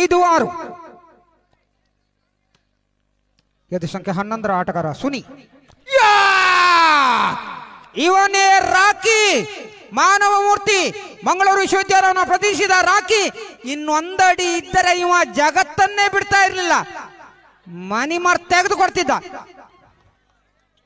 ಐದು ಆರು ಎದು ಸಂಖ್ಯೆ ಹನ್ನೊಂದರ ಆಟಗಾರ ಸುನಿ ಇವನೇ ರಾಕಿ ಮಾನವ ಮೂರ್ತಿ ಮಂಗಳೂರು ವಿಶ್ವವಿದ್ಯಾಲಯವನ್ನು ಪ್ರತೀಶಿದ ರಾಕಿ ಇನ್ನೊಂದಡಿ ಇದ್ದರೆ ಇವ ಜಗತ್ತನ್ನೇ ಬಿಡ್ತಾ ಇರಲಿಲ್ಲ ಮನಿ ಮಾರ್ ತೆಗೆದುಕೊಡ್ತಿದ್ದ